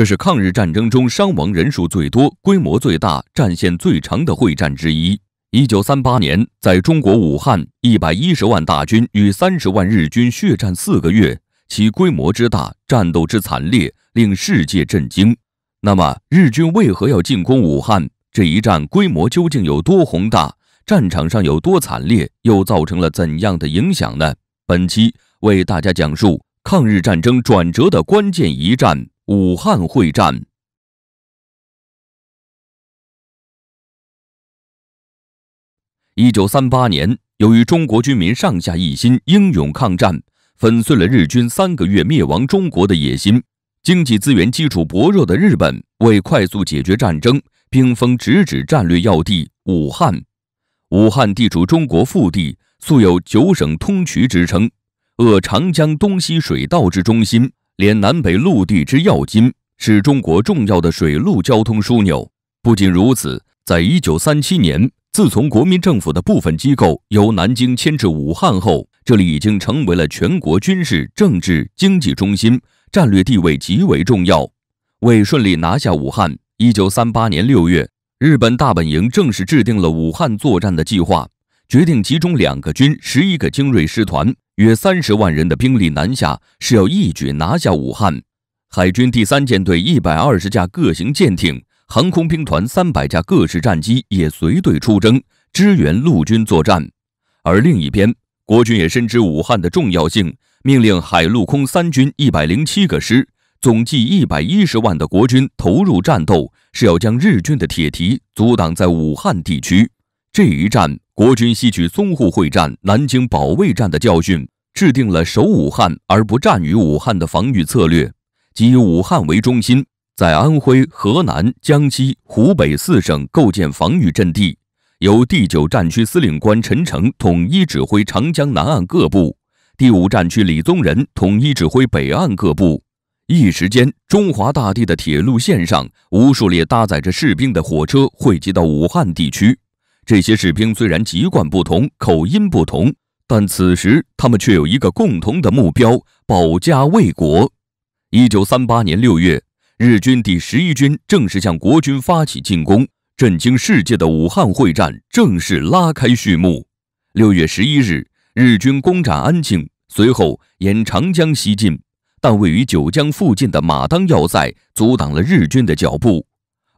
这是抗日战争中伤亡人数最多、规模最大、战线最长的会战之一。一九三八年，在中国武汉，一百一十万大军与三十万日军血战四个月，其规模之大、战斗之惨烈，令世界震惊。那么，日军为何要进攻武汉？这一战规模究竟有多宏大？战场上有多惨烈？又造成了怎样的影响呢？本期为大家讲述抗日战争转折的关键一战。武汉会战。一九三八年，由于中国军民上下一心，英勇抗战，粉碎了日军三个月灭亡中国的野心。经济资源基础薄弱的日本，为快速解决战争，兵锋直指战略要地武汉。武汉地处中国腹地，素有“九省通衢”之称，扼长江东西水道之中心。连南北陆地之要津，是中国重要的水陆交通枢纽。不仅如此，在一九三七年，自从国民政府的部分机构由南京迁至武汉后，这里已经成为了全国军事、政治、经济中心，战略地位极为重要。为顺利拿下武汉，一九三八年六月，日本大本营正式制定了武汉作战的计划，决定集中两个军、十一个精锐师团。约三十万人的兵力南下，是要一举拿下武汉。海军第三舰队一百二十架各型舰艇，航空兵团三百架各式战机也随队出征，支援陆军作战。而另一边，国军也深知武汉的重要性，命令海陆空三军一百零七个师，总计一百一十万的国军投入战斗，是要将日军的铁蹄阻挡在武汉地区。这一战，国军吸取淞沪会战、南京保卫战的教训，制定了守武汉而不战于武汉的防御策略，以武汉为中心，在安徽、河南、江西、湖北四省构建防御阵地，由第九战区司令官陈诚统一指挥长江南岸各部，第五战区李宗仁统一指挥北岸各部。一时间，中华大地的铁路线上，无数列搭载着士兵的火车汇集到武汉地区。这些士兵虽然籍贯不同、口音不同，但此时他们却有一个共同的目标：保家卫国。一九三八年六月，日军第十一军正式向国军发起进攻，震惊世界的武汉会战正式拉开序幕。六月十一日，日军攻占安庆，随后沿长江西进，但位于九江附近的马当要塞阻挡了日军的脚步。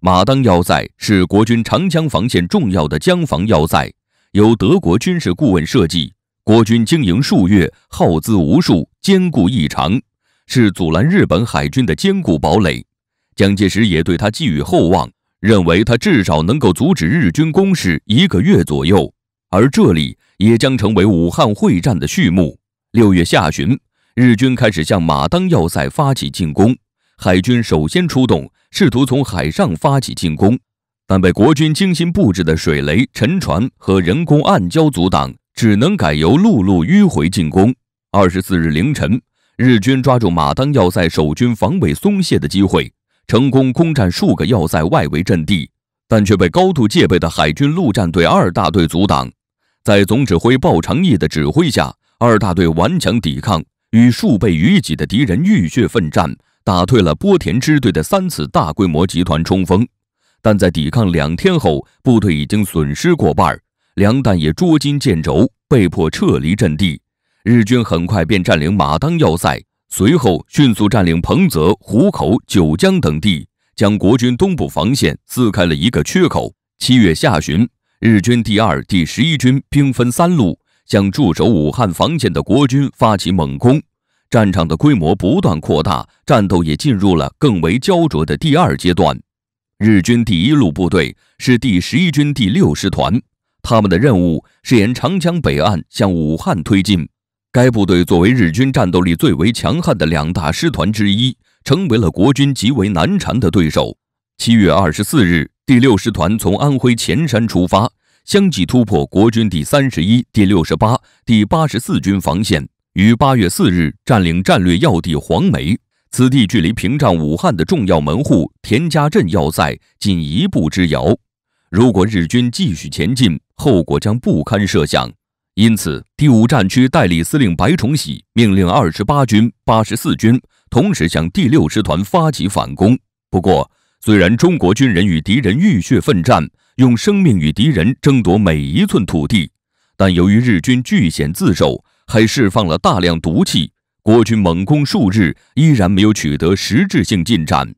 马当要塞是国军长江防线重要的江防要塞，由德国军事顾问设计，国军经营数月，耗资无数，坚固异常，是阻拦日本海军的坚固堡垒。蒋介石也对他寄予厚望，认为他至少能够阻止日军攻势一个月左右，而这里也将成为武汉会战的序幕。六月下旬，日军开始向马当要塞发起进攻，海军首先出动。试图从海上发起进攻，但被国军精心布置的水雷、沉船和人工暗礁阻挡，只能改由陆路迂回进攻。二十四日凌晨，日军抓住马当要塞守军防卫松懈的机会，成功攻占数个要塞外围阵地，但却被高度戒备的海军陆战队二大队阻挡。在总指挥鲍长义的指挥下，二大队顽强抵抗，与数倍于己的敌人浴血奋战。打退了波田支队的三次大规模集团冲锋，但在抵抗两天后，部队已经损失过半，粮弹也捉襟见肘，被迫撤离阵地。日军很快便占领马当要塞，随后迅速占领彭泽、湖口、九江等地，将国军东部防线撕开了一个缺口。七月下旬，日军第二、第十一军兵分三路，向驻守武汉防线的国军发起猛攻。战场的规模不断扩大，战斗也进入了更为焦灼的第二阶段。日军第一路部队是第十一军第六师团，他们的任务是沿长江北岸向武汉推进。该部队作为日军战斗力最为强悍的两大师团之一，成为了国军极为难缠的对手。七月二十四日，第六师团从安徽潜山出发，相继突破国军第三十一、第六十八、第八十四军防线。于八月四日占领战略要地黄梅，此地距离屏障武汉的重要门户田家镇要塞仅一步之遥。如果日军继续前进，后果将不堪设想。因此，第五战区代理司令白崇禧命令二十八军、八十四军同时向第六师团发起反攻。不过，虽然中国军人与敌人浴血奋战，用生命与敌人争夺每一寸土地，但由于日军据险自守。还释放了大量毒气，国军猛攻数日，依然没有取得实质性进展。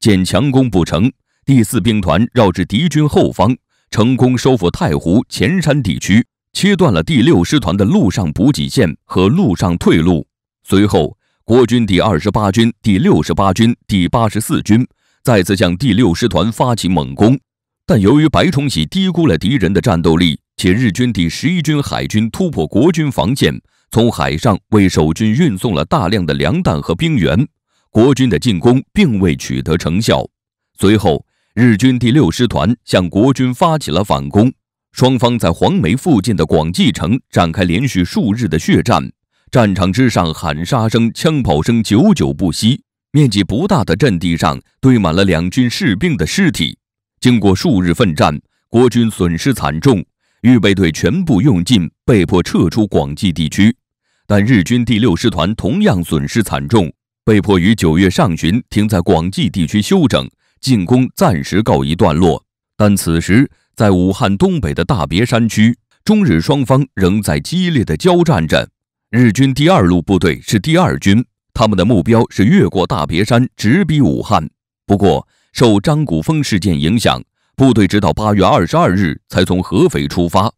见强攻不成，第四兵团绕至敌军后方，成功收复太湖前山地区，切断了第六师团的陆上补给线和陆上退路。随后，国军第二十八军、第六十八军、第八十四军再次向第六师团发起猛攻，但由于白崇禧低估了敌人的战斗力，且日军第十一军海军突破国军防线。从海上为守军运送了大量的粮弹和兵员，国军的进攻并未取得成效。随后，日军第六师团向国军发起了反攻，双方在黄梅附近的广济城展开连续数日的血战。战场之上，喊杀声、枪炮声久久不息。面积不大的阵地上堆满了两军士兵的尸体。经过数日奋战，国军损失惨重，预备队全部用尽，被迫撤出广济地区。但日军第六师团同样损失惨重，被迫于九月上旬停在广济地区休整，进攻暂时告一段落。但此时，在武汉东北的大别山区，中日双方仍在激烈的交战着。日军第二路部队是第二军，他们的目标是越过大别山，直逼武汉。不过，受张古峰事件影响，部队直到八月二十二日才从合肥出发，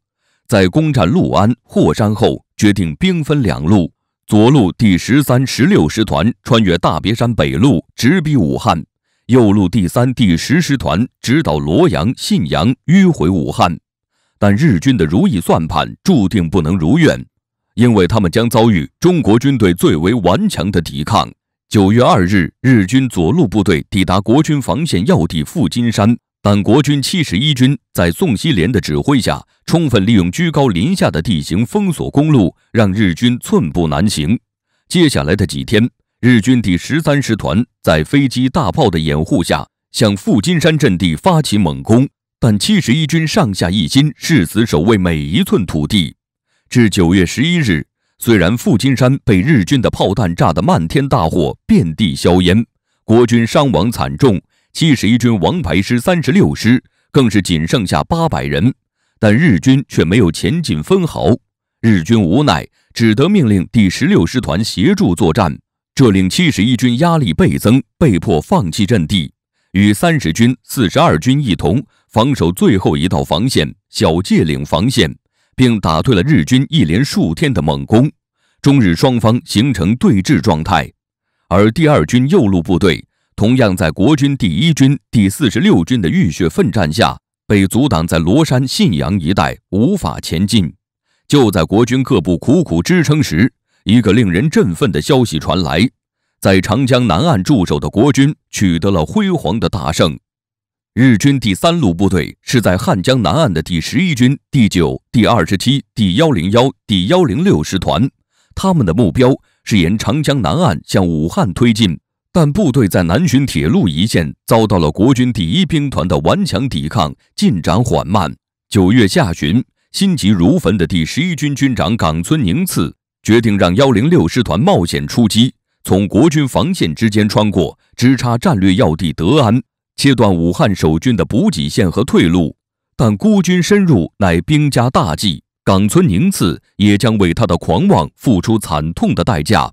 在攻占六安、霍山后。决定兵分两路，左路第十三、十六师团穿越大别山北路，直逼武汉；右路第三、第十师团直捣洛阳、信阳，迂回武汉。但日军的如意算盘注定不能如愿，因为他们将遭遇中国军队最为顽强的抵抗。九月二日，日军左路部队抵达国军防线要地富金山。但国军七十一军在宋希濂的指挥下，充分利用居高临下的地形，封锁公路，让日军寸步难行。接下来的几天，日军第十三师团在飞机、大炮的掩护下，向富金山阵地发起猛攻。但七十一军上下一心，誓死守卫每一寸土地。至九月十一日，虽然富金山被日军的炮弹炸得漫天大火，遍地硝烟，国军伤亡惨重。七十一军王牌师三十六师更是仅剩下八百人，但日军却没有前进分毫。日军无奈，只得命令第十六师团协助作战，这令七十一军压力倍增，被迫放弃阵地，与三十军、四十二军一同防守最后一道防线小界岭防线，并打退了日军一连数天的猛攻。中日双方形成对峙状态，而第二军右路部队。同样在国军第一军、第四十六军的浴血奋战下，被阻挡在罗山、信阳一带，无法前进。就在国军各部苦苦支撑时，一个令人振奋的消息传来：在长江南岸驻守的国军取得了辉煌的大胜。日军第三路部队是在汉江南岸的第十一军、第九、第二十七、第幺零幺、第幺零六师团，他们的目标是沿长江南岸向武汉推进。但部队在南浔铁路一线遭到了国军第一兵团的顽强抵抗，进展缓慢。九月下旬，心急如焚的第十一军军长冈村宁次决定让幺零六师团冒险出击，从国军防线之间穿过，直插战略要地德安，切断武汉守军的补给线和退路。但孤军深入乃兵家大忌，冈村宁次也将为他的狂妄付出惨痛的代价。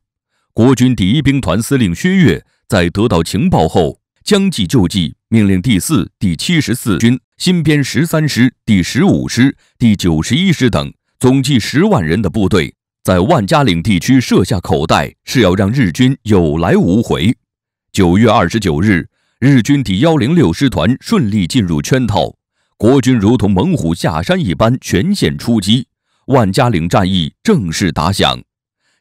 国军第一兵团司令薛岳。在得到情报后，将计就计，命令第四、第七十四军、新编十三师、第十五师、第九十一师等总计十万人的部队，在万家岭地区设下口袋，是要让日军有来无回。九月二十九日，日军第幺零六师团顺利进入圈套，国军如同猛虎下山一般全线出击，万家岭战役正式打响。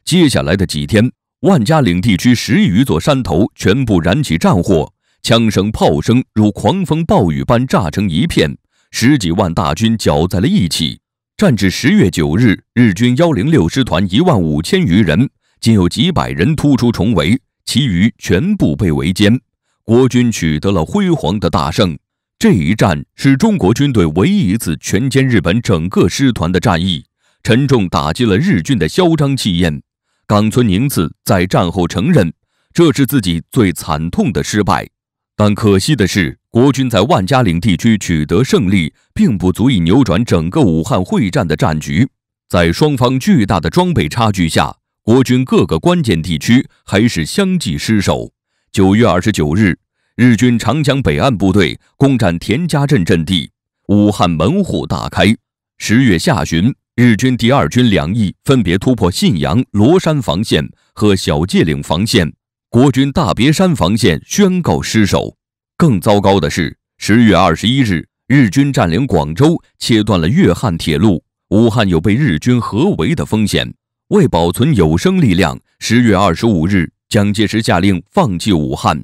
接下来的几天。万家岭地区十余座山头全部燃起战火，枪声炮声如狂风暴雨般炸成一片，十几万大军搅在了一起。战至十月九日，日军幺零六师团一万五千余人，仅有几百人突出重围，其余全部被围歼。国军取得了辉煌的大胜。这一战是中国军队唯一一次全歼日本整个师团的战役，沉重打击了日军的嚣张气焰。冈村宁次在战后承认，这是自己最惨痛的失败。但可惜的是，国军在万家岭地区取得胜利，并不足以扭转整个武汉会战的战局。在双方巨大的装备差距下，国军各个关键地区还是相继失守。九月二十九日，日军长江北岸部队攻占田家镇阵地，武汉门户大开。十月下旬。日军第二军两翼分别突破信阳罗山防线和小界岭防线，国军大别山防线宣告失守。更糟糕的是，十月二十一日，日军占领广州，切断了粤汉铁路，武汉有被日军合围的风险。为保存有生力量，十月二十五日，蒋介石下令放弃武汉。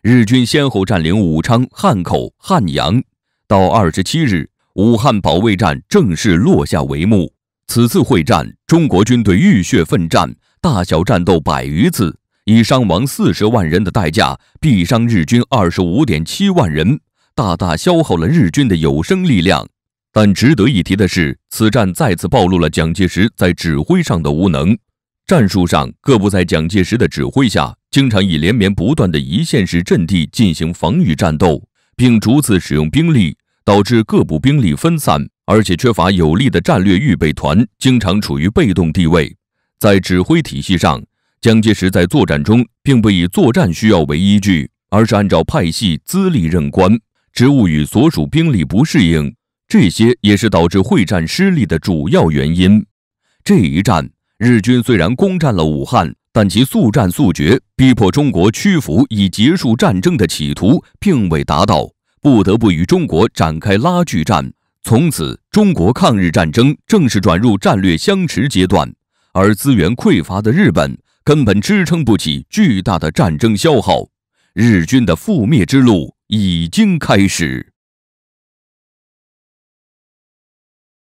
日军先后占领武昌、汉口、汉阳，到二十七日。武汉保卫战正式落下帷幕。此次会战，中国军队浴血奋战，大小战斗百余次，以伤亡四十万人的代价，毙伤日军二十五点七万人，大大消耗了日军的有生力量。但值得一提的是，此战再次暴露了蒋介石在指挥上的无能。战术上，各部在蒋介石的指挥下，经常以连绵不断的一线式阵地进行防御战斗，并逐次使用兵力。导致各部兵力分散，而且缺乏有力的战略预备团，经常处于被动地位。在指挥体系上，蒋介石在作战中并不以作战需要为依据，而是按照派系资历任官，职务与所属兵力不适应。这些也是导致会战失利的主要原因。这一战，日军虽然攻占了武汉，但其速战速决、逼迫中国屈服以结束战争的企图并未达到。不得不与中国展开拉锯战，从此中国抗日战争正式转入战略相持阶段，而资源匮乏的日本根本支撑不起巨大的战争消耗，日军的覆灭之路已经开始。